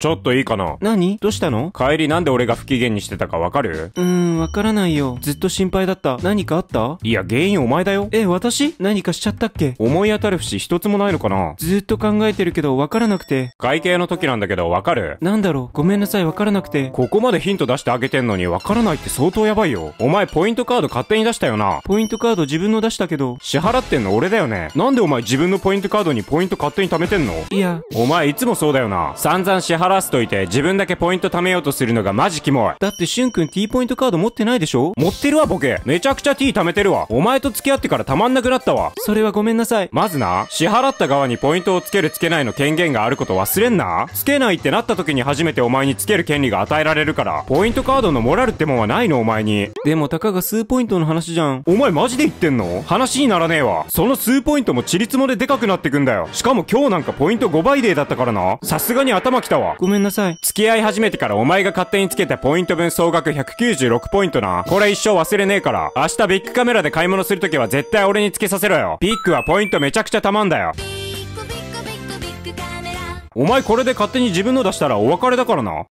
ちょっといいかな何どうしたの帰りなんで俺が不機嫌にしてたかわかるうーん、わからないよ。ずっと心配だった。何かあったいや、原因お前だよ。え、私何かしちゃったっけ思い当たる節一つもないのかなずっと考えてるけどわからなくて。会計の時なんだけどわかるなんだろうごめんなさいわからなくて。ここまでヒント出してあげてんのにわからないって相当やばいよ。お前ポイントカード勝手に出したよな。ポイントカード自分の出したけど。支払ってんの俺だよね。なんでお前自分のポイントカードにポイント勝手に貯めてんのいや。お前いつもそうだよな。散々支払晴らしといて、自分だけポイント貯めようとするのがマジキモい。だってしゅんくん T ポイントカード持ってないでしょ持ってるわ、ボケ。めちゃくちゃ T 貯めてるわ。お前と付き合ってからたまんなくなったわ。それはごめんなさい。まずな、支払った側にポイントをつけるつけないの権限があること忘れんな。つけないってなった時に初めてお前につける権利が与えられるから、ポイントカードのモラルってもんはないの、お前に。でもたかが数ポイントの話じゃん。お前マジで言ってんの話にならねえわ。その数ポイントもチリツモででかくなってくんだよ。しかも今日なんかポイント5倍デーだったからな。さすがに頭きたわ。ごめんなさい。付き合い始めてからお前が勝手につけたポイント分総額196ポイントな。これ一生忘れねえから。明日ビッグカメラで買い物するときは絶対俺につけさせろよ。ビッグはポイントめちゃくちゃたまんだよ。お前これで勝手に自分の出したらお別れだからな。